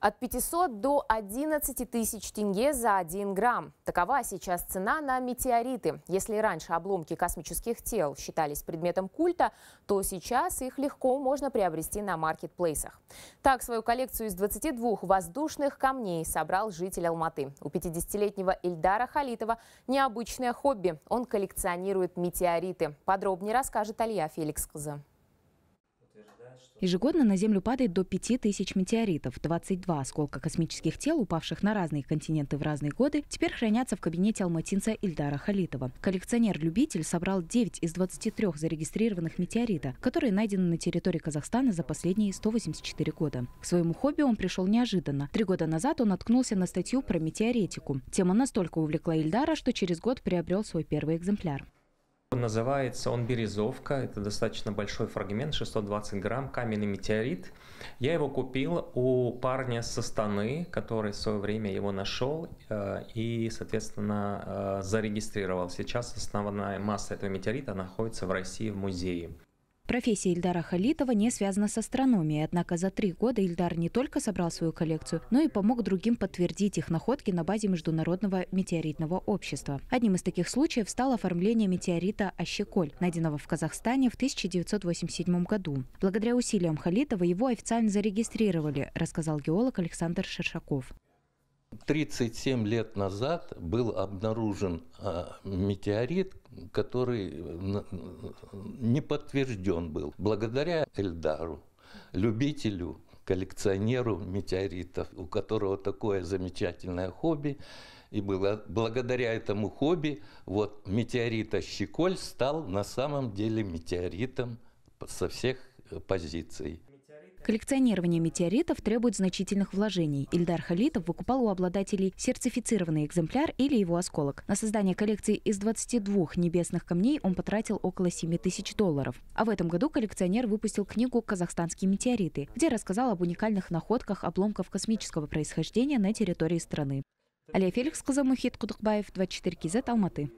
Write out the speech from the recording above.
от 500 до 11 тысяч тенге за 1 грамм. Такова сейчас цена на метеориты. Если раньше обломки космических тел считались предметом культа, то сейчас их легко можно приобрести на маркетплейсах. Так, свою коллекцию из 22 воздушных камней собрал житель Алматы. У 50-летнего Ильдара Халитова необычное хобби. Он коллекционирует метеориты. Подробнее расскажет Алия Феликс Кза. Ежегодно на Землю падает до 5000 метеоритов. 22 осколка космических тел, упавших на разные континенты в разные годы, теперь хранятся в кабинете алматинца Ильдара Халитова. Коллекционер-любитель собрал 9 из 23 зарегистрированных метеорита, которые найдены на территории Казахстана за последние 184 года. К своему хобби он пришел неожиданно. Три года назад он наткнулся на статью про метеоретику. Тема настолько увлекла Ильдара, что через год приобрел свой первый экземпляр называется он «Березовка». Это достаточно большой фрагмент, 620 грамм, каменный метеорит. Я его купил у парня со Станы, который в свое время его нашел э, и, соответственно, э, зарегистрировал. Сейчас основная масса этого метеорита находится в России в музее. Профессия Ильдара Халитова не связана с астрономией, однако за три года Ильдар не только собрал свою коллекцию, но и помог другим подтвердить их находки на базе Международного метеоритного общества. Одним из таких случаев стало оформление метеорита Ащеколь, найденного в Казахстане в 1987 году. Благодаря усилиям Халитова его официально зарегистрировали, рассказал геолог Александр Шершаков. 37 лет назад был обнаружен а, метеорит, который не подтвержден был. Благодаря Эльдару, любителю, коллекционеру метеоритов, у которого такое замечательное хобби, и было, благодаря этому хобби вот метеорита Щеколь стал на самом деле метеоритом со всех позиций. Коллекционирование метеоритов требует значительных вложений. Ильдар Халитов выкупал у обладателей сертифицированный экземпляр или его осколок. На создание коллекции из 22 небесных камней он потратил около 7 тысяч долларов. А в этом году коллекционер выпустил книгу «Казахстанские метеориты», где рассказал об уникальных находках обломков космического происхождения на территории страны. Алия Феликс, Казамухит Кудыкбаев, 24 Кизет, Алматы.